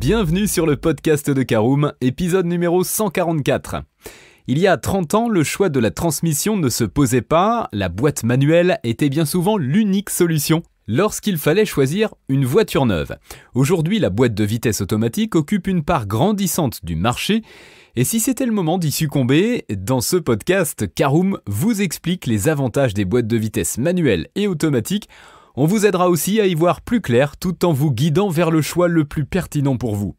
Bienvenue sur le podcast de Karoum, épisode numéro 144. Il y a 30 ans, le choix de la transmission ne se posait pas, la boîte manuelle était bien souvent l'unique solution lorsqu'il fallait choisir une voiture neuve. Aujourd'hui, la boîte de vitesse automatique occupe une part grandissante du marché, et si c'était le moment d'y succomber, dans ce podcast, Karoum vous explique les avantages des boîtes de vitesse manuelles et automatiques on vous aidera aussi à y voir plus clair tout en vous guidant vers le choix le plus pertinent pour vous.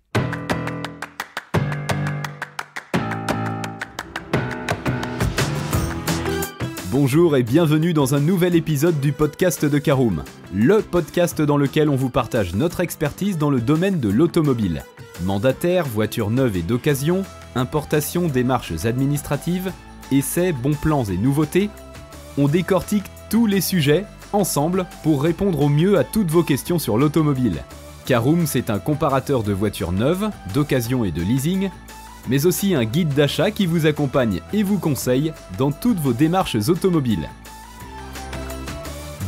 Bonjour et bienvenue dans un nouvel épisode du podcast de Caroom, le podcast dans lequel on vous partage notre expertise dans le domaine de l'automobile. Mandataire, voitures neuves et d'occasion, importation, démarches administratives, essais, bons plans et nouveautés, on décortique tous les sujets ensemble pour répondre au mieux à toutes vos questions sur l'automobile. Caroom, c'est un comparateur de voitures neuves, d'occasion et de leasing, mais aussi un guide d'achat qui vous accompagne et vous conseille dans toutes vos démarches automobiles.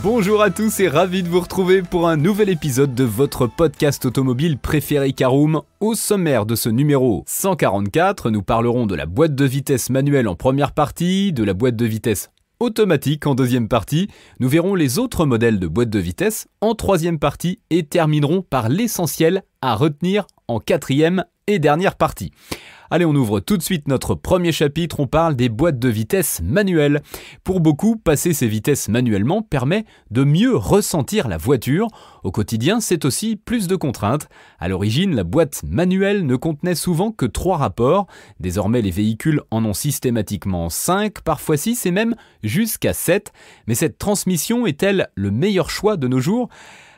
Bonjour à tous et ravi de vous retrouver pour un nouvel épisode de votre podcast automobile préféré Caroom. Au sommaire de ce numéro 144, nous parlerons de la boîte de vitesse manuelle en première partie, de la boîte de vitesse automatique en deuxième partie. Nous verrons les autres modèles de boîtes de vitesse en troisième partie et terminerons par l'essentiel à retenir quatrième et dernière partie. Allez, on ouvre tout de suite notre premier chapitre, on parle des boîtes de vitesse manuelles. Pour beaucoup, passer ces vitesses manuellement permet de mieux ressentir la voiture. Au quotidien, c'est aussi plus de contraintes. À l'origine, la boîte manuelle ne contenait souvent que trois rapports. Désormais, les véhicules en ont systématiquement cinq, parfois six et même jusqu'à sept. Mais cette transmission est-elle le meilleur choix de nos jours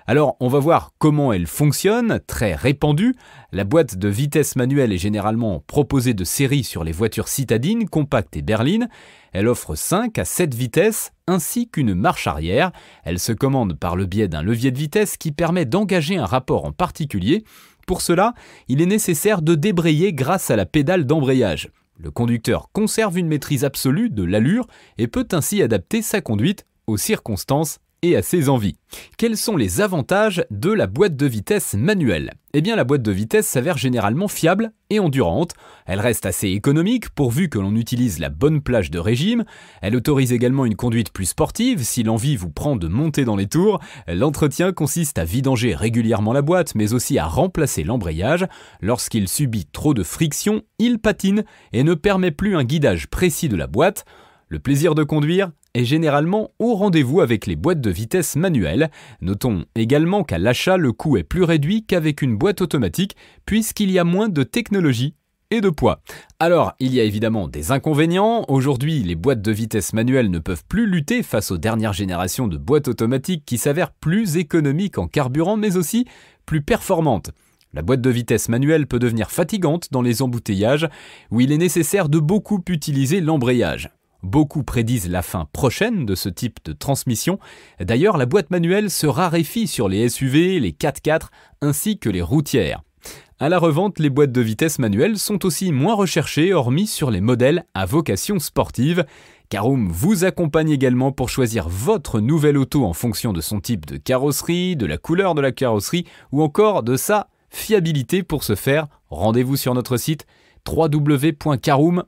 alors on va voir comment elle fonctionne, très répandue. La boîte de vitesse manuelle est généralement proposée de série sur les voitures citadines, compactes et berlines. Elle offre 5 à 7 vitesses ainsi qu'une marche arrière. Elle se commande par le biais d'un levier de vitesse qui permet d'engager un rapport en particulier. Pour cela, il est nécessaire de débrayer grâce à la pédale d'embrayage. Le conducteur conserve une maîtrise absolue de l'allure et peut ainsi adapter sa conduite aux circonstances à ses envies. Quels sont les avantages de la boîte de vitesse manuelle Eh bien la boîte de vitesse s'avère généralement fiable et endurante, elle reste assez économique pourvu que l'on utilise la bonne plage de régime, elle autorise également une conduite plus sportive si l'envie vous prend de monter dans les tours, l'entretien consiste à vidanger régulièrement la boîte mais aussi à remplacer l'embrayage, lorsqu'il subit trop de friction, il patine et ne permet plus un guidage précis de la boîte, le plaisir de conduire, est généralement au rendez-vous avec les boîtes de vitesse manuelles. Notons également qu'à l'achat, le coût est plus réduit qu'avec une boîte automatique, puisqu'il y a moins de technologie et de poids. Alors, il y a évidemment des inconvénients. Aujourd'hui, les boîtes de vitesse manuelles ne peuvent plus lutter face aux dernières générations de boîtes automatiques qui s'avèrent plus économiques en carburant, mais aussi plus performantes. La boîte de vitesse manuelle peut devenir fatigante dans les embouteillages, où il est nécessaire de beaucoup utiliser l'embrayage. Beaucoup prédisent la fin prochaine de ce type de transmission. D'ailleurs, la boîte manuelle se raréfie sur les SUV, les 4x4 ainsi que les routières. À la revente, les boîtes de vitesse manuelles sont aussi moins recherchées, hormis sur les modèles à vocation sportive. Caroom vous accompagne également pour choisir votre nouvelle auto en fonction de son type de carrosserie, de la couleur de la carrosserie ou encore de sa fiabilité. Pour ce faire, rendez-vous sur notre site www.caroom.com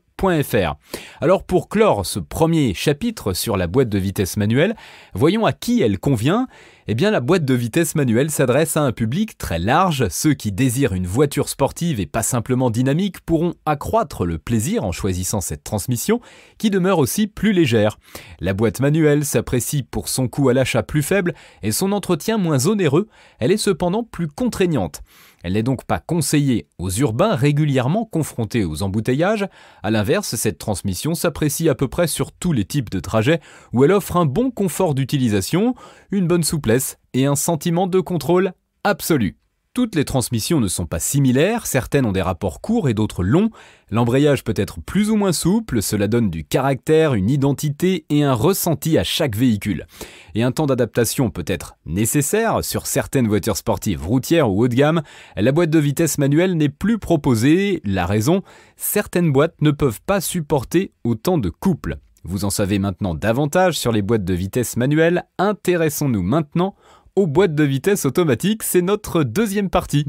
alors pour clore ce premier chapitre sur la boîte de vitesse manuelle, voyons à qui elle convient. Eh bien la boîte de vitesse manuelle s'adresse à un public très large. Ceux qui désirent une voiture sportive et pas simplement dynamique pourront accroître le plaisir en choisissant cette transmission qui demeure aussi plus légère. La boîte manuelle s'apprécie pour son coût à l'achat plus faible et son entretien moins onéreux. Elle est cependant plus contraignante. Elle n'est donc pas conseillée aux urbains régulièrement confrontés aux embouteillages. À l'inverse, cette transmission s'apprécie à peu près sur tous les types de trajets où elle offre un bon confort d'utilisation, une bonne souplesse et un sentiment de contrôle absolu. Toutes les transmissions ne sont pas similaires, certaines ont des rapports courts et d'autres longs, l'embrayage peut être plus ou moins souple, cela donne du caractère, une identité et un ressenti à chaque véhicule. Et un temps d'adaptation peut être nécessaire, sur certaines voitures sportives routières ou haut de gamme, la boîte de vitesse manuelle n'est plus proposée, la raison, certaines boîtes ne peuvent pas supporter autant de couples. Vous en savez maintenant davantage sur les boîtes de vitesse manuelles, intéressons-nous maintenant aux boîtes de vitesse automatique, C'est notre deuxième partie.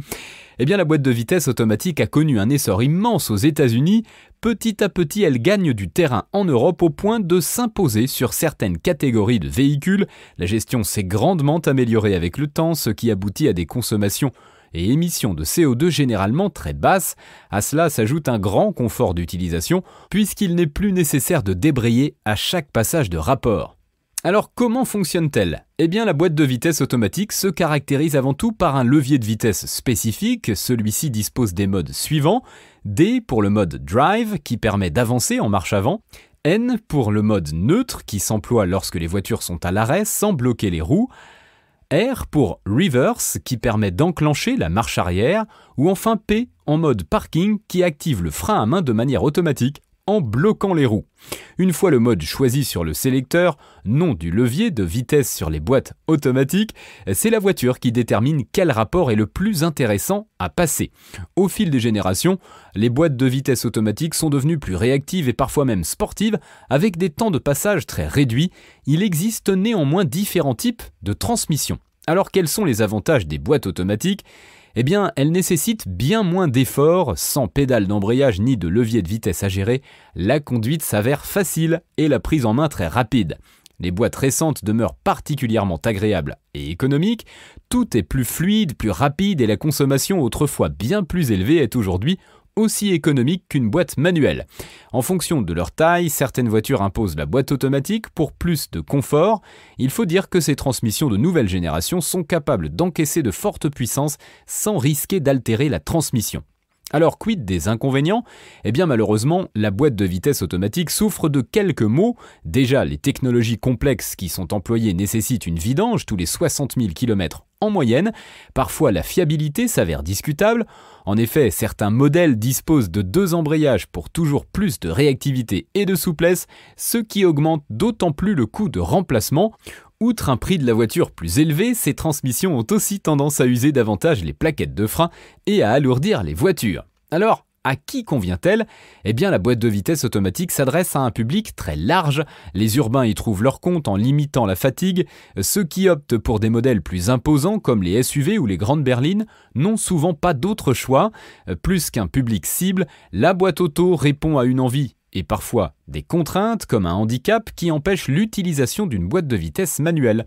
Eh bien, la boîte de vitesse automatique a connu un essor immense aux États-Unis. Petit à petit, elle gagne du terrain en Europe au point de s'imposer sur certaines catégories de véhicules. La gestion s'est grandement améliorée avec le temps, ce qui aboutit à des consommations et émissions de CO2 généralement très basses. À cela s'ajoute un grand confort d'utilisation, puisqu'il n'est plus nécessaire de débrayer à chaque passage de rapport. Alors comment fonctionne-t-elle Eh bien la boîte de vitesse automatique se caractérise avant tout par un levier de vitesse spécifique, celui-ci dispose des modes suivants, D pour le mode drive qui permet d'avancer en marche avant, N pour le mode neutre qui s'emploie lorsque les voitures sont à l'arrêt sans bloquer les roues, R pour reverse qui permet d'enclencher la marche arrière, ou enfin P en mode parking qui active le frein à main de manière automatique en bloquant les roues. Une fois le mode choisi sur le sélecteur, nom du levier de vitesse sur les boîtes automatiques, c'est la voiture qui détermine quel rapport est le plus intéressant à passer. Au fil des générations, les boîtes de vitesse automatiques sont devenues plus réactives et parfois même sportives, avec des temps de passage très réduits. Il existe néanmoins différents types de transmissions. Alors quels sont les avantages des boîtes automatiques eh bien, elle nécessite bien moins d'efforts, sans pédale d'embrayage ni de levier de vitesse à gérer, la conduite s'avère facile et la prise en main très rapide. Les boîtes récentes demeurent particulièrement agréables et économiques, tout est plus fluide, plus rapide et la consommation autrefois bien plus élevée est aujourd'hui aussi économique qu'une boîte manuelle. En fonction de leur taille, certaines voitures imposent la boîte automatique pour plus de confort. Il faut dire que ces transmissions de nouvelle génération sont capables d'encaisser de fortes puissances sans risquer d'altérer la transmission. Alors quid des inconvénients Eh bien malheureusement, la boîte de vitesse automatique souffre de quelques maux. Déjà, les technologies complexes qui sont employées nécessitent une vidange tous les 60 000 km en moyenne. Parfois, la fiabilité s'avère discutable. En effet, certains modèles disposent de deux embrayages pour toujours plus de réactivité et de souplesse, ce qui augmente d'autant plus le coût de remplacement. Outre un prix de la voiture plus élevé, ces transmissions ont aussi tendance à user davantage les plaquettes de frein et à alourdir les voitures. Alors, à qui convient-elle Eh bien, la boîte de vitesse automatique s'adresse à un public très large. Les urbains y trouvent leur compte en limitant la fatigue. Ceux qui optent pour des modèles plus imposants, comme les SUV ou les grandes berlines, n'ont souvent pas d'autre choix. Plus qu'un public cible, la boîte auto répond à une envie et parfois des contraintes comme un handicap qui empêche l'utilisation d'une boîte de vitesse manuelle.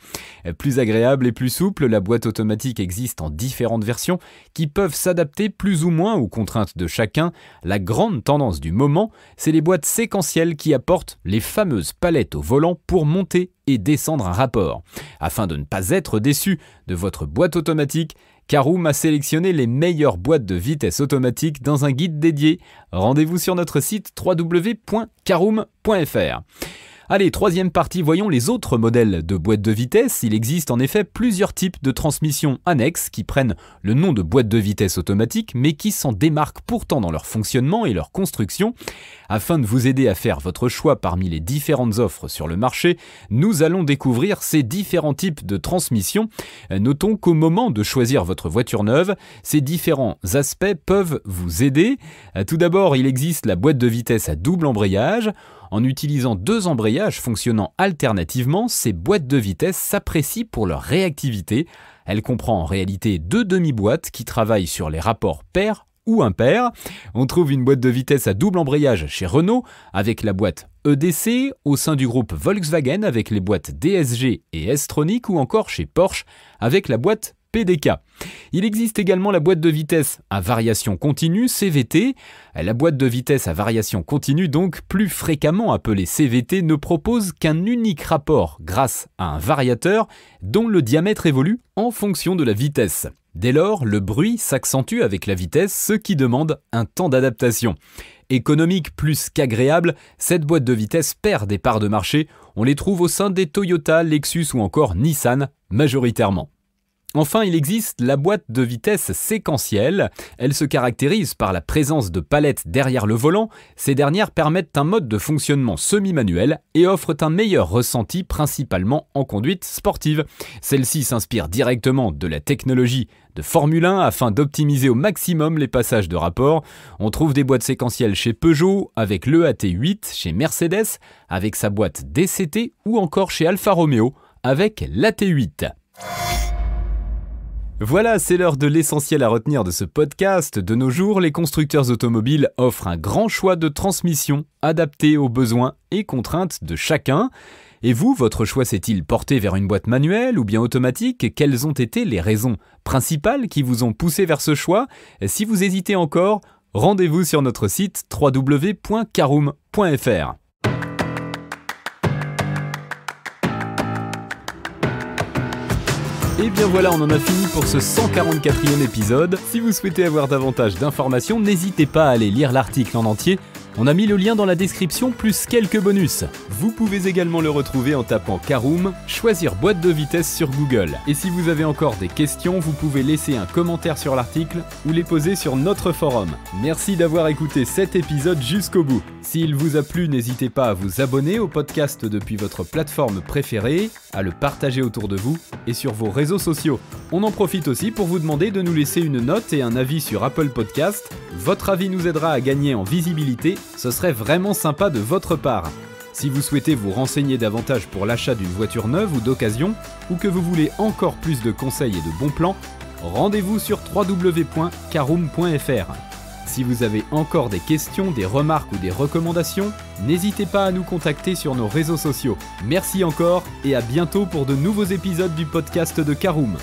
Plus agréable et plus souple, la boîte automatique existe en différentes versions qui peuvent s'adapter plus ou moins aux contraintes de chacun. La grande tendance du moment, c'est les boîtes séquentielles qui apportent les fameuses palettes au volant pour monter et descendre un rapport. Afin de ne pas être déçu de votre boîte automatique, Caroom a sélectionné les meilleures boîtes de vitesse automatique dans un guide dédié. Rendez-vous sur notre site www.caroom.fr. Allez, troisième partie, voyons les autres modèles de boîtes de vitesse. Il existe en effet plusieurs types de transmissions annexes qui prennent le nom de boîtes de vitesse automatique, mais qui s'en démarquent pourtant dans leur fonctionnement et leur construction. Afin de vous aider à faire votre choix parmi les différentes offres sur le marché, nous allons découvrir ces différents types de transmissions. Notons qu'au moment de choisir votre voiture neuve, ces différents aspects peuvent vous aider. Tout d'abord, il existe la boîte de vitesse à double embrayage. En utilisant deux embrayages fonctionnant alternativement, ces boîtes de vitesse s'apprécient pour leur réactivité. Elle comprend en réalité deux demi-boîtes qui travaillent sur les rapports pair ou impair. On trouve une boîte de vitesse à double embrayage chez Renault avec la boîte EDC, au sein du groupe Volkswagen avec les boîtes DSG et S-Tronic ou encore chez Porsche avec la boîte PDK. Il existe également la boîte de vitesse à variation continue, CVT. La boîte de vitesse à variation continue, donc plus fréquemment appelée CVT, ne propose qu'un unique rapport grâce à un variateur dont le diamètre évolue en fonction de la vitesse. Dès lors, le bruit s'accentue avec la vitesse, ce qui demande un temps d'adaptation. Économique plus qu'agréable, cette boîte de vitesse perd des parts de marché, on les trouve au sein des Toyota, Lexus ou encore Nissan majoritairement. Enfin, il existe la boîte de vitesse séquentielle. Elle se caractérise par la présence de palettes derrière le volant. Ces dernières permettent un mode de fonctionnement semi-manuel et offrent un meilleur ressenti principalement en conduite sportive. Celle-ci s'inspire directement de la technologie de Formule 1 afin d'optimiser au maximum les passages de rapport. On trouve des boîtes séquentielles chez Peugeot, avec at 8 chez Mercedes, avec sa boîte DCT ou encore chez Alfa Romeo, avec l'AT8. Voilà, c'est l'heure de l'essentiel à retenir de ce podcast. De nos jours, les constructeurs automobiles offrent un grand choix de transmission adapté aux besoins et contraintes de chacun. Et vous, votre choix s'est-il porté vers une boîte manuelle ou bien automatique Quelles ont été les raisons principales qui vous ont poussé vers ce choix Si vous hésitez encore, rendez-vous sur notre site www.caroom.fr. Et bien voilà, on en a fini pour ce 144e épisode. Si vous souhaitez avoir davantage d'informations, n'hésitez pas à aller lire l'article en entier. On a mis le lien dans la description plus quelques bonus. Vous pouvez également le retrouver en tapant Karoom, choisir boîte de vitesse sur Google. Et si vous avez encore des questions, vous pouvez laisser un commentaire sur l'article ou les poser sur notre forum. Merci d'avoir écouté cet épisode jusqu'au bout. S'il vous a plu, n'hésitez pas à vous abonner au podcast depuis votre plateforme préférée, à le partager autour de vous et sur vos réseaux sociaux. On en profite aussi pour vous demander de nous laisser une note et un avis sur Apple Podcast. Votre avis nous aidera à gagner en visibilité, ce serait vraiment sympa de votre part. Si vous souhaitez vous renseigner davantage pour l'achat d'une voiture neuve ou d'occasion, ou que vous voulez encore plus de conseils et de bons plans, rendez-vous sur www.caroom.fr. Si vous avez encore des questions, des remarques ou des recommandations, n'hésitez pas à nous contacter sur nos réseaux sociaux. Merci encore et à bientôt pour de nouveaux épisodes du podcast de Karoum.